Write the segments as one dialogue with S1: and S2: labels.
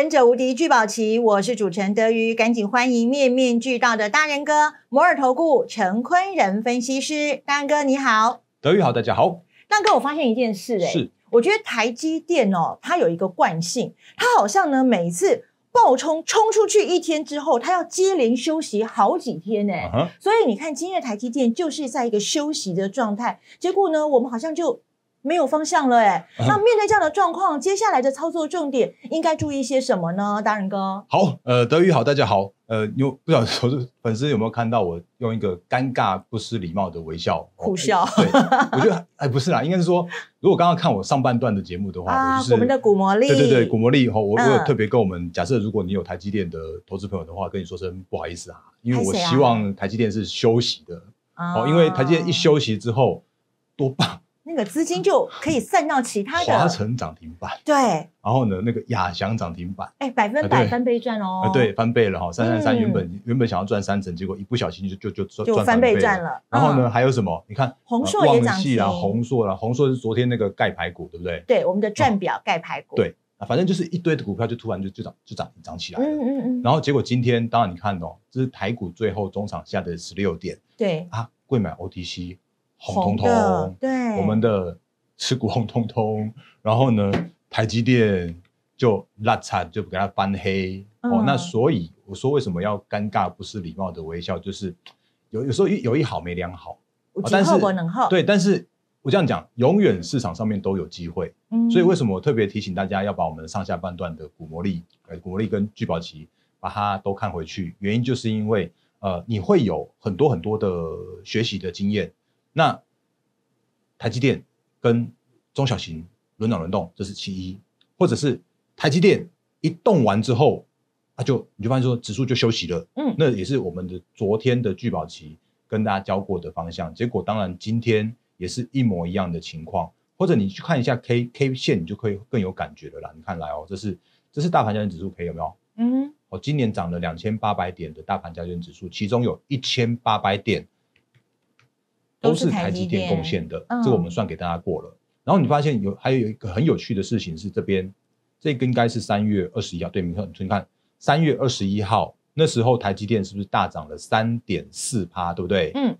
S1: 仁者无敌聚宝期，我是主持人德瑜，赶紧欢迎面面俱到的大仁哥摩尔投顾陈坤仁分析师，大仁哥你好，
S2: 德瑜好，大家好，
S1: 大仁哥我发现一件事哎，是我觉得台积电哦，它有一个惯性，它好像呢每次暴冲冲出去一天之后，它要接连休息好几天哎，所以你看今日台积电就是在一个休息的状态，结果呢我们好像就。没有方向了哎，那面对这样的状况，接下来的操作重点应该注意些什么呢？达人哥，
S2: 好，呃，德语好，大家好，呃，有不晓得投资粉丝有没有看到我用一个尴尬不失礼貌的微笑，苦笑，对，我觉得哎不是啦，应该是说，如果刚刚看我上半段的节目的话，啊，我们的股魔力，对对对，股魔力哈，我我特别跟我们假设，如果你有台积电的投资朋友的话，跟你说声不好意思啊，因为我希望台积电是休息的啊，因为台积电一休息之后多棒。
S1: 那个资金就可以散到其他的华
S2: 晨涨停板，对。然后呢，那个亚翔涨停板，
S1: 哎，百分百翻倍赚哦。对，
S2: 翻倍了哈，三三三，原本原本想要赚三成，结果一不小心就就就赚翻倍赚了。然后呢，还有什么？你看，宏硕也涨停，宏硕啦，宏硕是昨天那个盖排骨，对不对？
S1: 对，我们的赚表钙排骨。对，
S2: 反正就是一堆的股票就突然就就涨就涨涨起来了。嗯嗯嗯然后结果今天，当然你看哦，这是台股最后中场下的十六点。对。啊，贵买 OTC。红彤彤，对，我们的持股红彤彤，然后呢，台积电就拉差，就给它翻黑哦。那所以我说，为什么要尴尬？不是礼貌的微笑，就是有有时候有一好没两好。但是对，但是我这样讲，永远市场上面都有机会。嗯，所以为什么我特别提醒大家要把我们上下半段的股魔力、呃，股魔力跟聚宝旗，把它都看回去？原因就是因为呃，你会有很多很多的学习的经验。那台积电跟中小型轮涨轮动，这是其一；或者是台积电一动完之后，它就你就发现说指数就休息了。嗯，那也是我们的昨天的聚宝期跟大家教过的方向。结果当然今天也是一模一样的情况。或者你去看一下 K K 线，你就可以更有感觉了啦。你看来哦，这是这是大盘加权指数，可以有没有？嗯，我今年涨了两千八百点的大盘加权指数，其中有一千八百点。都是台积电贡献的，这个我们算给大家过了。然后你发现有还有一个很有趣的事情是，这边这个应该是三月二十一号，对，你看，你看，三月二十一号那时候台积电是不是大涨了三点四趴，对不对？嗯，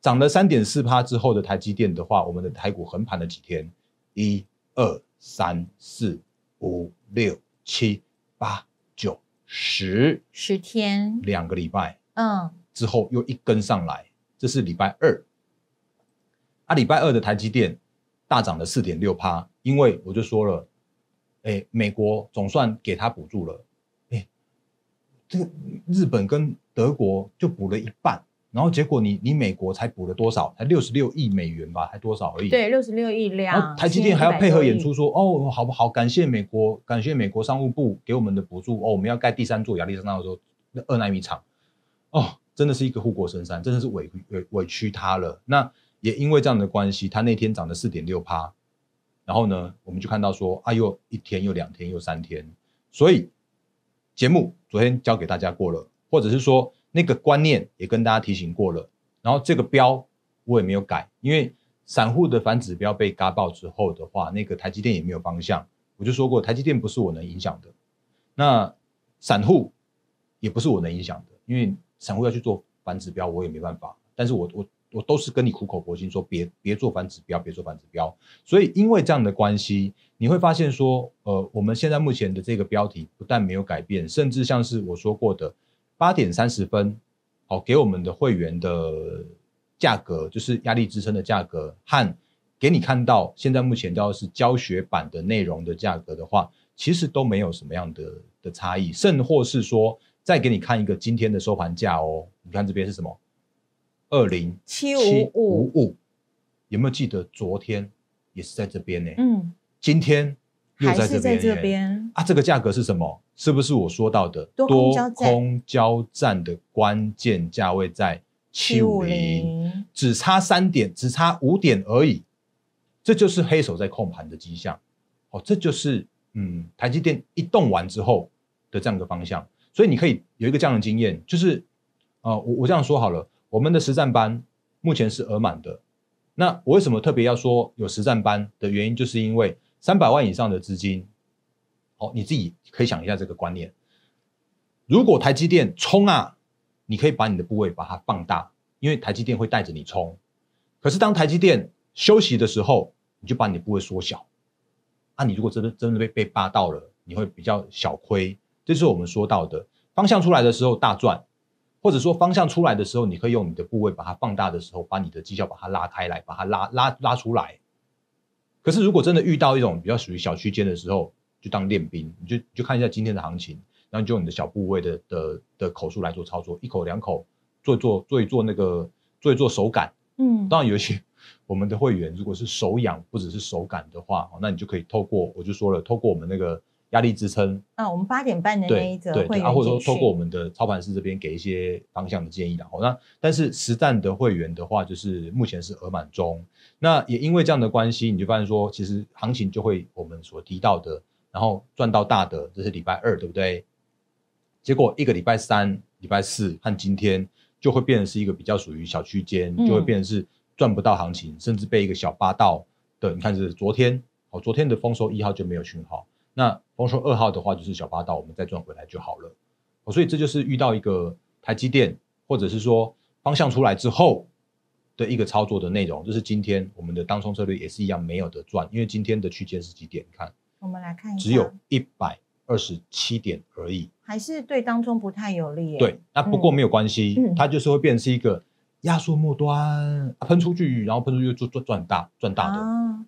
S2: 涨了三点四趴之后的台积电的话，我们的台股横盘了几天，一、二、三、四、五、六、七、八、九、十，
S1: 十天，两个礼拜，嗯，
S2: 之后又一根上来，这是礼拜二。他礼拜二的台积电大涨了四点六趴，因为我就说了，哎，美国总算给他补助了，哎，这个日本跟德国就补了一半，然后结果你你美国才补了多少？才六十六亿美元吧？才多少而已？对，
S1: 六十六亿两。台积电还要配合演
S2: 出说，哦，好不好？感谢美国，感谢美国商务部给我们的补助。哦，我们要盖第三座亚利桑那的候，那二纳米厂，哦，真的是一个护国神山，真的是委委委屈他了。那。也因为这样的关系，它那天涨了四点六趴，然后呢，我们就看到说，啊，又一天又两天又三天，所以节目昨天教给大家过了，或者是说那个观念也跟大家提醒过了，然后这个标我也没有改，因为散户的反指标被嘎爆之后的话，那个台积电也没有方向，我就说过台积电不是我能影响的，那散户也不是我能影响的，因为散户要去做反指标，我也没办法，但是我我。我都是跟你苦口婆心说别别做反指标，别做反指标。所以因为这样的关系，你会发现说，呃，我们现在目前的这个标题不但没有改变，甚至像是我说过的八点三十分，好给我们的会员的价格，就是压力支撑的价格，和给你看到现在目前要是教学版的内容的价格的话，其实都没有什么样的的差异，甚或是说再给你看一个今天的收盘价哦，你看这边是什么？二零七五五有没有记得昨天也是在这边呢？嗯，今天又在这边，在这边啊？这个价格是什么？是不是我说到的多空交战的关键价位在七五零，只差三点，只差五点而已。这就是黑手在控盘的迹象。哦，这就是嗯，台积电一动完之后的这样的方向。所以你可以有一个这样的经验，就是啊，我我这样说好了。我们的实战班目前是额满的。那我为什么特别要说有实战班的原因，就是因为三百万以上的资金。好，你自己可以想一下这个观念。如果台积电冲啊，你可以把你的部位把它放大，因为台积电会带着你冲。可是当台积电休息的时候，你就把你的部位缩小。啊，你如果真的真的被被扒到了，你会比较小亏。这是我们说到的方向出来的时候大赚。或者说方向出来的时候，你可以用你的部位把它放大的时候，把你的技巧把它拉开来，把它拉拉拉出来。可是如果真的遇到一种比较属于小区间的时候，就当练兵，你就就看一下今天的行情，然后就用你的小部位的的的口述来做操作，一口两口做一做做一做那个做一做手感。嗯，当然有一些我们的会员如果是手痒或者是手感的话，那你就可以透过我就说了，透过我们那个。压力支撑
S1: 啊，我们八点半的那一则会啊，或者说透过我
S2: 们的操盘师这边给一些方向的建议然后那但是实战的会员的话，就是目前是额满中。那也因为这样的关系，你就发现说，其实行情就会我们所提到的，然后赚到大的，这是礼拜二，对不对？结果一个礼拜三、礼拜四和今天就会变成是一个比较属于小区间，就会变成是赚不到行情，甚至被一个小八道的。你看，是昨天好，昨天的丰收一号就没有讯号。那，比说二号的话，就是小八道，我们再转回来就好了。哦，所以这就是遇到一个台积电，或者是说方向出来之后的一个操作的内容。就是今天我们的当冲策略也是一样，没有得赚，因为今天的区间是几点？看，
S1: 我们来看一下，只有
S2: 一百二十七点而已，
S1: 还是对当中不太有利。对，那不过没有
S2: 关系，它就是会变成是一个。压缩末端喷出去，然后喷出去就赚赚大赚大的，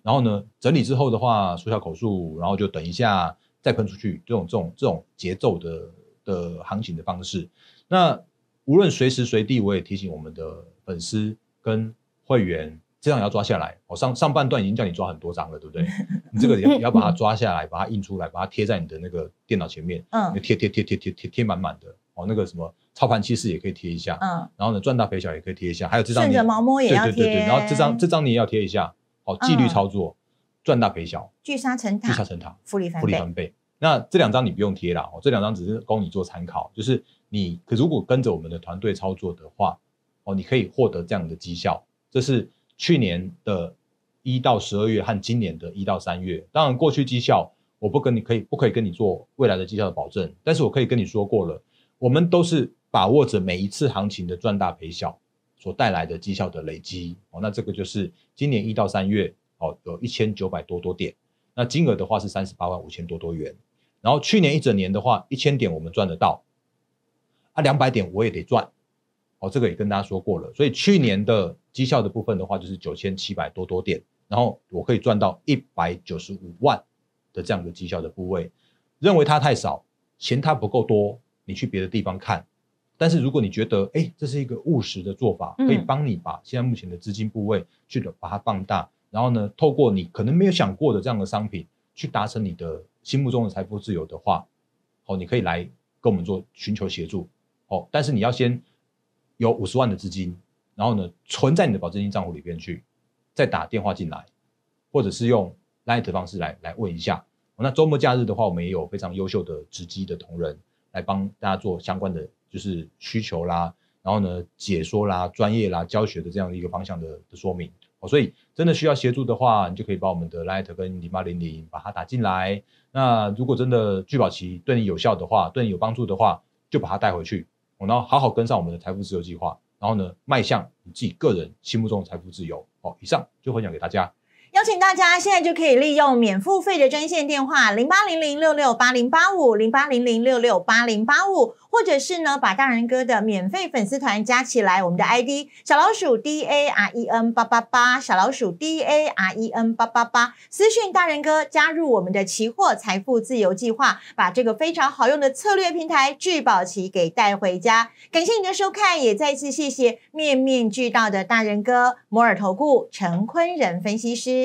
S2: 然后呢整理之后的话缩小口数，然后就等一下再喷出去，这种这种这种节奏的的行情的方式。那无论随时随地，我也提醒我们的粉丝跟会员，这样也要抓下来。我上上半段已经叫你抓很多张了，对不对？你这个要要把它抓下来，把它印出来，把它贴在你的那个电脑前面，嗯，贴贴贴贴贴贴贴满满的哦，那个什么。操盘趋势也可以贴一下，嗯，然后呢，赚大赔小也可以贴一下，还有这张，顺着毛摸也要贴。对对对对，然后这张这张你也要贴一下，好，纪律操作，赚大赔小，
S1: 聚沙成塔，聚沙成塔，复利复利翻
S2: 倍。那这两张你不用贴了，哦，这两张只是供你做参考，就是你可如果跟着我们的团队操作的话，哦，你可以获得这样的绩效。这是去年的一到十二月和今年的一到三月，当然过去绩效我不跟你可以不可以跟你做未来的绩效的保证，但是我可以跟你说过了，我们都是。把握着每一次行情的赚大赔小所带来的绩效的累积哦，那这个就是今年一到三月哦，有一千九百多多点，那金额的话是三十八万五千多多元。然后去年一整年的话，一千点我们赚得到，啊，两百点我也得赚，哦，这个也跟大家说过了。所以去年的绩效的部分的话，就是九千七百多多点，然后我可以赚到一百九十五万的这样一个绩效的部位。认为它太少，嫌它不够多，你去别的地方看。但是如果你觉得，哎，这是一个务实的做法，可以帮你把现在目前的资金部位去的把它放大，然后呢，透过你可能没有想过的这样的商品去达成你的心目中的财富自由的话，哦，你可以来跟我们做寻求协助，哦，但是你要先有五十万的资金，然后呢，存在你的保证金账户里边去，再打电话进来，或者是用来电方式来来问一下。那周末假日的话，我们也有非常优秀的直击的同仁来帮大家做相关的。就是需求啦，然后呢，解说啦，专业啦，教学的这样的一个方向的的说明哦，所以真的需要协助的话，你就可以把我们的 light 跟零八零零把它打进来。那如果真的聚宝期对你有效的话，对你有帮助的话，就把它带回去，然后好好跟上我们的财富自由计划，然后呢，迈向你自己个人心目中的财富自由。好，以上就分享给大家。
S1: 邀请大家现在就可以利用免付费的专线电话零八零零六六八零八五零八零零六六八零八五，或者是呢把大人哥的免费粉丝团加起来，我们的 ID 小老鼠 D A R E N 八八八，小老鼠 D A R E N 八八八，私讯大人哥加入我们的期货财富自由计划，把这个非常好用的策略平台聚宝旗给带回家。感谢你的收看，也再次谢谢面面俱到的大人哥摩尔投顾陈坤仁分析师。